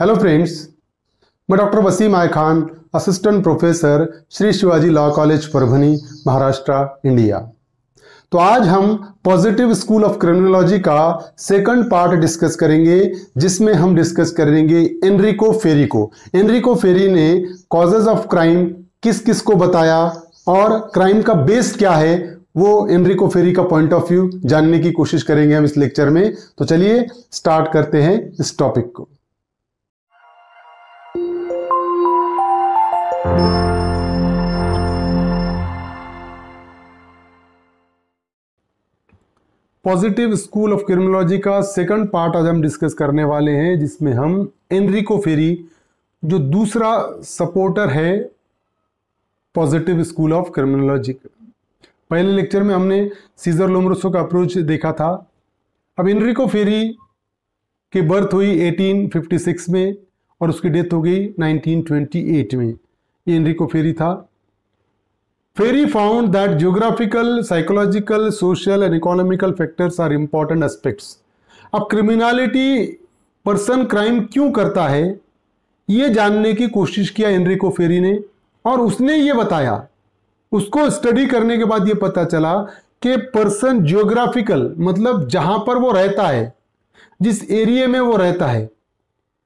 Hello friends मैं doctor Wasim I Khan assistant professor Shri Shivaji law college Parbhani Maharashtra India तो आज हम पॉजिटिव स्कूल ऑफ क्रिमिनोलॉजी का सेकंड पार्ट डिस्कस करेंगे जिसमें हम डिस्कस करेंगे एनरिको फेरी को एनरिको फेरी ने कॉजेज ऑफ क्राइम किस किस को बताया और क्राइम का बेस क्या है वो एनरिको फेरी का पॉइंट ऑफ व्यू जानने की कोशिश करेंगे हम इस लेक्चर में तो चलिए स्टार्ट करते हैं इस टॉपिक को पॉजिटिव स्कूल ऑफ क्रिमिनोलॉजी का सेकंड पार्ट आज हम डिस्कस करने वाले हैं जिसमें हम एनरिको फेरी जो दूसरा सपोर्टर है पॉजिटिव स्कूल ऑफ क्रिमिनोलॉजी का पहले लेक्चर में हमने सीजर लोमरसो का अप्रोच देखा था अब एनरिको फेरी की बर्थ हुई 1856 में और उसकी डेथ हो गई 1928 में ये एनरिको फेरी था Ferry found that geographical, psychological, social and economical factors are important aspects. अब क्रिमिनलिटी पर्सन क्राइम क्यों करता है ये जानने की कोशिश किया एनरिको फेरी ने और उसने ये बताया उसको स्टडी करने के बाद ये पता चला कि पर्सन जियोग्राफिकल मतलब जहाँ पर वो रहता है जिस एरिए में वो रहता है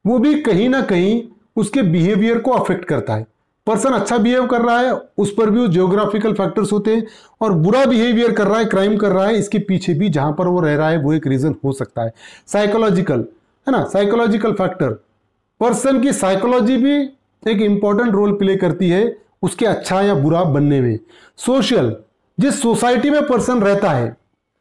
वो भी कहीं ना कहीं उसके बिहेवियर को अफेक्ट करता है पर्सन अच्छा बिहेव कर रहा है उस पर भी वो जियोग्राफिकल फैक्टर्स होते हैं और बुरा बिहेवियर कर रहा है क्राइम कर रहा है इसके पीछे भी जहाँ पर वो रह रहा है वो एक रीज़न हो सकता है साइकोलॉजिकल है ना साइकोलॉजिकल फैक्टर पर्सन की साइकोलॉजी भी एक इम्पॉर्टेंट रोल प्ले करती है उसके अच्छा या बुरा बनने में सोशल जिस सोसाइटी में पर्सन रहता है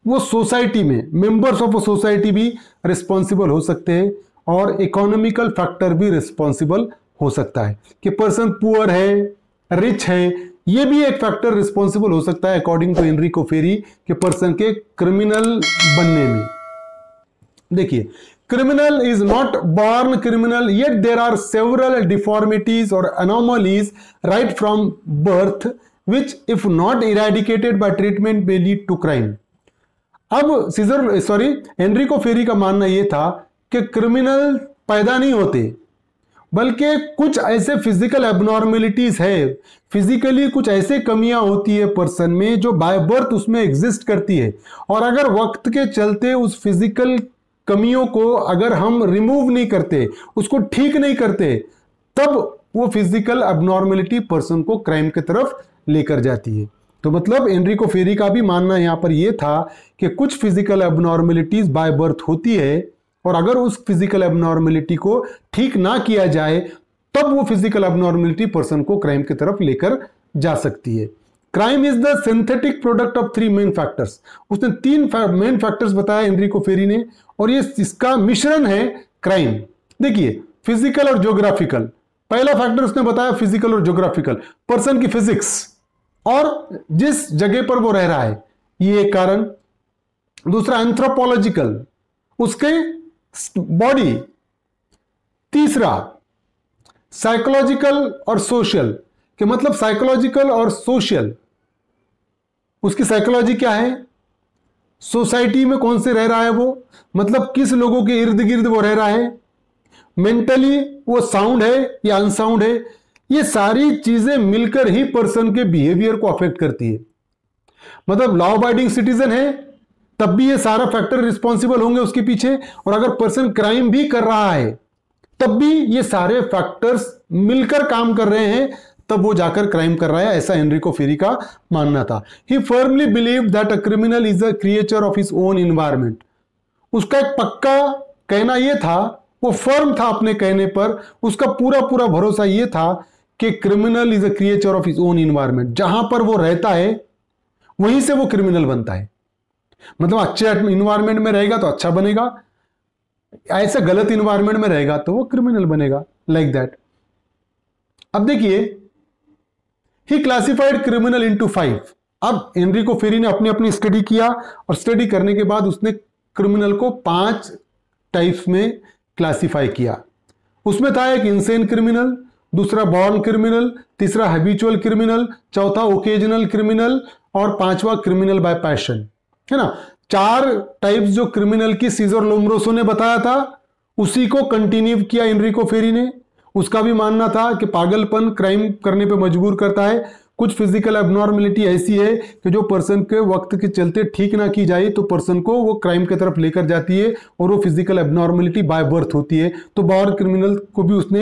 वो सोसाइटी में मेंबर्स ऑफ अ सोसाइटी भी रिस्पॉन्सिबल हो सकते हैं और इकोनॉमिकल फैक्टर भी रिस्पॉन्सिबल हो सकता है कि पर्सन पुअर है रिच है ये भी एक फैक्टर रिस्पॉन्सिबल हो सकता है अकॉर्डिंग टू हेनरी कोफेरी के पर्सन के क्रिमिनल बनने में देखिए criminal is not born criminal yet there are several deformities और anomalies right from birth which if not eradicated by treatment may lead to crime अब सीजर सॉरी हेनरी कोफेरी का मानना यह था कि क्रिमिनल पैदा नहीं होते बल्कि कुछ ऐसे फिजिकल एबनॉर्मेलिटीज़ है फिजिकली कुछ ऐसे कमियां होती है पर्सन में जो बाय बर्थ उसमें एग्जिस्ट करती है और अगर वक्त के चलते उस फिजिकल कमियों को अगर हम रिमूव नहीं करते उसको ठीक नहीं करते तब वो फिजिकल एबनॉर्मेलिटी पर्सन को क्राइम की तरफ लेकर जाती है तो मतलब एनरिको फेरी का भी मानना यहाँ पर यह था कि कुछ फिजिकल एबनॉर्मेलिटीज़ बाय बर्थ होती है और अगर उस फिजिकल एबनॉर्मेलिटी को ठीक ना किया जाए तब वो फिजिकल एबनॉर्मेलिटी पर्सन को क्राइम की तरफ लेकर जा सकती है crime is the synthetic product of three main factors उसने तीन मेन फैक्टर्स बताया एनरिको फेरी ने और ये इसका मिश्रण है क्राइम देखिए फिजिकल और ज्योग्राफिकल पहला फैक्टर उसने बताया फिजिकल और ज्योग्राफिकल पर्सन की फिजिक्स और जिस जगह पर वो रह रहा है ये एक कारण दूसरा एंथ्रोपोलॉजिकल उसके बॉडी तीसरा साइकोलॉजिकल और सोशल के मतलब साइकोलॉजिकल और सोशल उसकी साइकोलॉजी क्या है सोसाइटी में कौन से रह रहा है वो मतलब किस लोगों के इर्द गिर्द वो रह रहा है मेंटली वो साउंड है या अनसाउंड है ये सारी चीजें मिलकर ही पर्सन के बिहेवियर को अफेक्ट करती है मतलब लॉ अबाइडिंग सिटीजन है तब भी ये सारा फैक्टर रिस्पॉन्सिबल होंगे उसके पीछे और अगर पर्सन क्राइम भी कर रहा है तब भी ये सारे फैक्टर्स मिलकर काम कर रहे हैं तब वो जाकर क्राइम कर रहा है ऐसा को फेरी का मानना था he firmly believe that a criminal is a creature of his own environment उसका एक पक्का कहना यह था वो फर्म था अपने कहने पर उसका पूरा पूरा भरोसा ये था कि criminal is a creature of his own environment जहां पर वो रहता है वहीं से वो क्रिमिनल बनता है मतलब अच्छे इन्वायरमेंट में रहेगा तो अच्छा बनेगा ऐसा गलत इन्वायरमेंट में रहेगा तो वो क्रिमिनल बनेगा लाइक दैट अब देखिए he classified criminal into five अब हेनरी को फेरी ने अपनी अपनी स्टडी किया और स्टडी करने के बाद उसने क्रिमिनल को पांच टाइप्स में क्लासिफाई किया उसमें था एक इंसेन क्रिमिनल दूसरा बॉर्न क्रिमिनल तीसरा हैबिचुअल क्रिमिनल चौथा ओकेजनल क्रिमिनल और पांचवा क्रिमिनल बाय पैशन है ना चार टाइप्स जो क्रिमिनल की सीजर लोमरोसो ने बताया था उसी को कंटिन्यू किया इनरिको फेरी ने उसका भी मानना था कि पागलपन क्राइम करने पे मजबूर करता है कुछ फिजिकल एबनॉर्मेलिटी ऐसी है कि जो पर्सन के वक्त के चलते ठीक ना की जाए तो पर्सन को वो क्राइम की तरफ लेकर जाती है और वो फिजिकल एबनॉर्मेलिटी बाय बर्थ होती है तो बाहर क्रिमिनल को भी उसने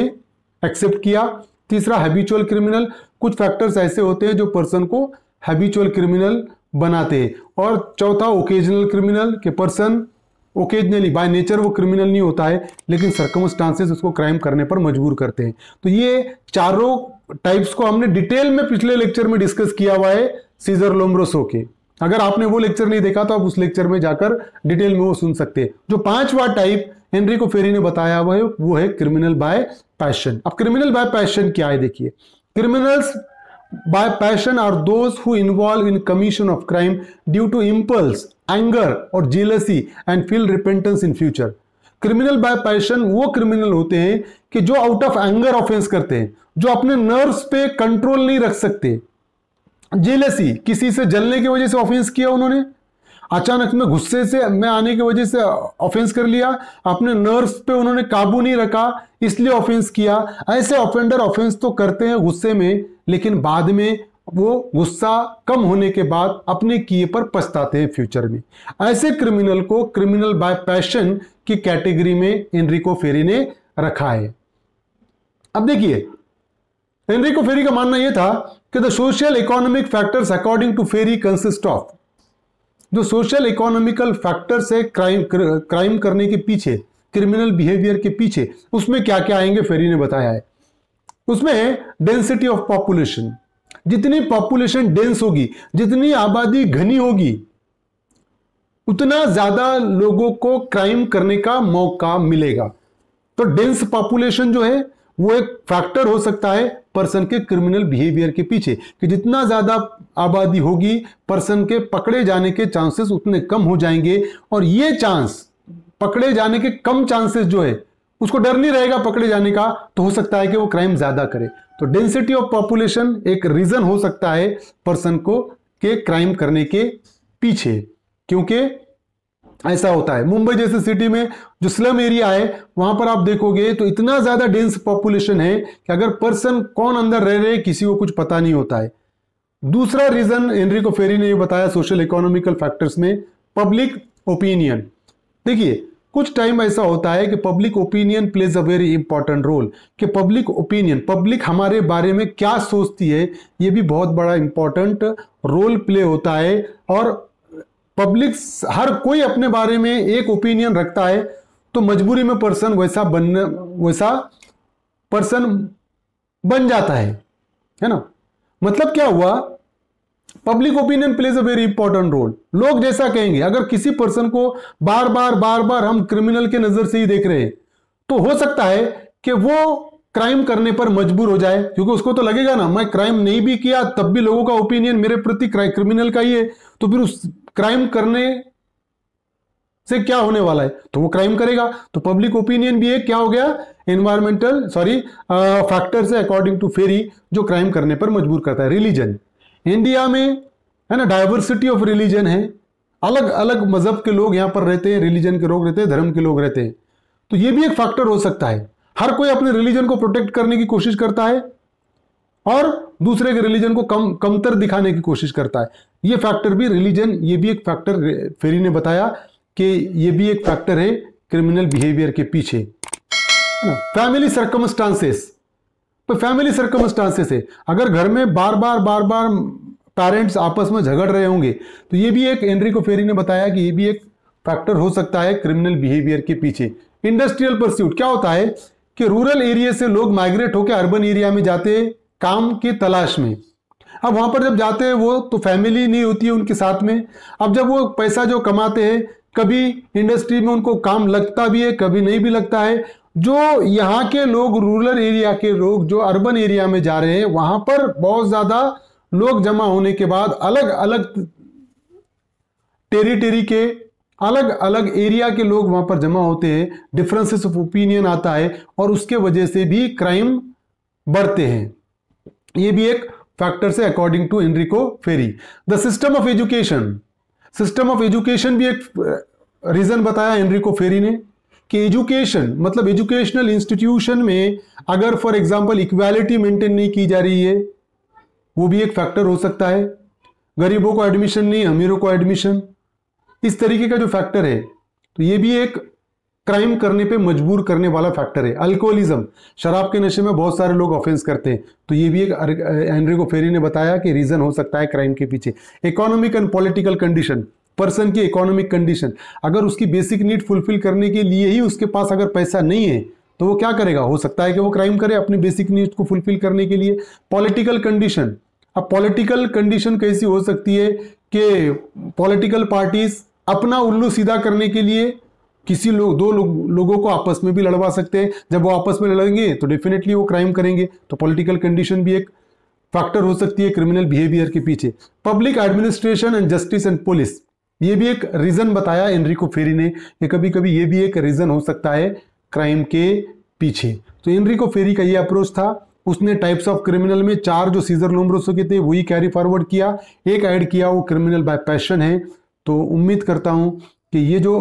एक्सेप्ट किया तीसरा हैबिचुअल क्रिमिनल कुछ फैक्टर्स ऐसे होते हैं जो पर्सन को हैबिचुअल क्रिमिनल बनाते और चौथा ओकेजनल क्रिमिनल के पर्सन ओकेजनली बाय नेचर वो क्रिमिनल नहीं होता है लेकिन सर्कमस्टांसेस उसको क्राइम करने पर मजबूर करते हैं तो ये चारों टाइप्स को हमने डिटेल में पिछले लेक्चर में डिस्कस किया हुआ है सीजर लोमरोसो के अगर आपने वो लेक्चर नहीं देखा तो आप उस लेक्चर में जाकर डिटेल में वो सुन सकते हैं जो पांचवा टाइप हेनरी को फेरी ने बताया हुआ है वो है क्रिमिनल बाय पैशन अब क्रिमिनल बाय पैशन क्या है देखिए criminals by passion are those who involve in commission of crime due to impulse anger or jealousy and feel repentance in future criminal by passion वो criminal होते हैं कि जो out of anger offence करते हैं जो अपने नर्व्स पे कंट्रोल नहीं रख सकते जेलसी किसी से जलने की वजह से ऑफेंस किया उन्होंने अचानक में गुस्से से मैं आने की वजह से ऑफेंस कर लिया अपने नर्व्स पे उन्होंने काबू नहीं रखा इसलिए ऑफेंस किया ऐसे ऑफेंडर ऑफेंस तो करते हैं गुस्से में लेकिन बाद में वो गुस्सा कम होने के बाद अपने किए पर पछताते हैं फ्यूचर में ऐसे क्रिमिनल को क्रिमिनल बाय पैशन की कैटेगरी में एनरिको फेरी ने रखा है अब देखिए एनरिको फेरी का मानना यह था कि the social economic factors according to Ferri consist of जो सोशल इकोनॉमिकल फैक्टर्स है क्राइम क्र, क्राइम करने के पीछे क्रिमिनल बिहेवियर के पीछे उसमें क्या क्या आएंगे फेरी ने बताया है उसमें डेंसिटी ऑफ पॉपुलेशन जितनी पॉपुलेशन डेंस होगी जितनी आबादी घनी होगी उतना ज्यादा लोगों को क्राइम करने का मौका मिलेगा तो डेंस पॉपुलेशन जो है वो एक फैक्टर हो सकता है पर्सन के क्रिमिनल बिहेवियर के पीछे कि जितना ज़्यादा आबादी होगी पर्सन के पकड़े जाने के चांसेस उतने कम हो जाएंगे और ये चांस पकड़े जाने के कम चांसेस जो है उसको डर नहीं रहेगा पकड़े जाने का तो हो सकता है कि वो क्राइम ज़्यादा करे तो डेंसिटी ऑफ पॉपुलेशन एक रीज़न हो सकता है पर्सन को के क्राइम करने के पीछे क्योंकि ऐसा होता है मुंबई जैसे सिटी में जो स्लम एरिया है वहां पर आप देखोगे तो इतना ज्यादा डेंस पॉपुलेशन है कि अगर पर्सन कौन अंदर रह रहे किसी को कुछ पता नहीं होता है दूसरा रीजन एनरिको फेरी ने बताया सोशल इकोनॉमिकल फैक्टर्स में पब्लिक ओपिनियन देखिए कुछ टाइम ऐसा होता है कि public opinion plays a very important role कि पब्लिक ओपिनियन पब्लिक हमारे बारे में क्या सोचती है ये भी बहुत बड़ा इंपॉर्टेंट रोल प्ले होता है और पब्लिक हर कोई अपने बारे में एक ओपिनियन रखता है तो मजबूरी में पर्सन वैसा बनने वैसा पर्सन बन जाता है है ना मतलब क्या हुआ public opinion plays a very important role लोग जैसा कहेंगे अगर किसी पर्सन को बार बार बार बार हम क्रिमिनल के नजर से ही देख रहे तो हो सकता है कि वो क्राइम करने पर मजबूर हो जाए क्योंकि उसको तो लगेगा ना मैं क्राइम नहीं भी किया तब भी लोगों का ओपिनियन मेरे प्रति क्रिमिनल का ही है तो फिर उस क्राइम करने से क्या होने वाला है तो वो क्राइम करेगा तो पब्लिक ओपिनियन भी एक क्या हो गया एनवायरमेंटल सॉरी फैक्टर्स है अकॉर्डिंग टू फेरी जो क्राइम करने पर मजबूर करता है रिलीजन इंडिया में है ना डाइवर्सिटी ऑफ रिलीजन है अलग अलग मजहब के लोग यहां पर रहते हैं रिलीजन के लोग रहते हैं धर्म के लोग रहते हैं तो ये भी एक फैक्टर हो सकता है हर कोई अपने रिलीजन को प्रोटेक्ट करने की कोशिश करता है और दूसरे के रिलीजन को कम कमतर दिखाने की कोशिश करता है ये फैक्टर भी रिलीजन ये भी एक फैक्टर फेरी ने बताया कि ये भी एक फैक्टर है क्रिमिनल बिहेवियर के पीछे फैमिली सर्कमस्टांसेस तो फैमिली सर्कमस्टांसेस है अगर घर में बार बार बार बार पेरेंट्स आपस में झगड़ रहे होंगे तो ये भी एक एनरिको फेरी ने बताया कि ये भी एक फैक्टर हो सकता है क्रिमिनल बिहेवियर के पीछे इंडस्ट्रियल परस्यूट क्या होता है कि रूरल एरिया से लोग माइग्रेट होकर अर्बन एरिया में जाते हैं काम की तलाश में अब वहाँ पर जब जाते हैं वो तो फैमिली नहीं होती है उनके साथ में अब जब वो पैसा जो कमाते हैं कभी इंडस्ट्री में उनको काम लगता भी है कभी नहीं भी लगता है जो यहाँ के लोग रूरल एरिया के लोग जो अर्बन एरिया में जा रहे हैं वहाँ पर बहुत ज़्यादा लोग जमा होने के बाद अलग अलग टेरिटरी के अलग अलग एरिया के लोग वहाँ पर जमा होते हैं डिफरेंसेस ऑफ ओपिनियन आता है और उसके वजह से भी क्राइम बढ़ते हैं ये भी एक फैक्टर से according to Enrico Ferri the system of education system of education भी एक रीजन uh, बताया एनरिको फेरी ने कि एजुकेशन मतलब एजुकेशनल इंस्टीट्यूशन में अगर फॉर एग्जांपल इक्वालिटी मेंटेन नहीं की जा रही है वो भी एक फैक्टर हो सकता है गरीबों को एडमिशन नहीं अमीरों को एडमिशन इस तरीके का जो फैक्टर है तो ये भी एक क्राइम करने पे मजबूर करने वाला फैक्टर है अल्कोहलिज्म शराब के नशे में बहुत सारे लोग ऑफेंस करते हैं तो ये भी एक एनरिको फेरी ने बताया कि रीज़न हो सकता है क्राइम के पीछे economic and political condition person की इकोनॉमिक कंडीशन अगर उसकी बेसिक नीड फुलफिल करने के लिए ही उसके पास अगर पैसा नहीं है तो वो क्या करेगा हो सकता है कि वो क्राइम करे अपनी बेसिक नीड को फुलफिल करने के लिए पॉलिटिकल कंडीशन अब पॉलिटिकल कंडीशन कैसी हो सकती है कि पॉलिटिकल पार्टीज अपना उल्लू सीधा करने के लिए किसी लोग दो लो, लोगों को आपस में भी लड़वा सकते हैं जब वो आपस में लड़ेंगे तो डेफिनेटली वो क्राइम करेंगे तो पॉलिटिकल कंडीशन भी एक फैक्टर हो सकती है क्रिमिनल बिहेवियर के पीछे public administration and justice and police ये भी एक रीज़न बताया एनरिको फेरी ने कि कभी कभी ये भी एक रीज़न हो सकता है क्राइम के पीछे तो एनरिको फेरी का ये अप्रोच था उसने टाइप्स ऑफ क्रिमिनल में चार जो सीजर लोमरोसो के थे वही कैरी फॉरवर्ड किया एक ऐड किया वो क्रिमिनल बाय पैशन है तो उम्मीद करता हूँ कि ये जो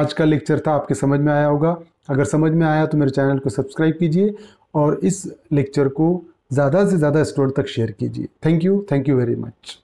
आज का लेक्चर था आपके समझ में आया होगा अगर समझ में आया तो मेरे चैनल को सब्सक्राइब कीजिए और इस लेक्चर को ज़्यादा से ज़्यादा स्टूडेंट तक शेयर कीजिए thank you thank you very much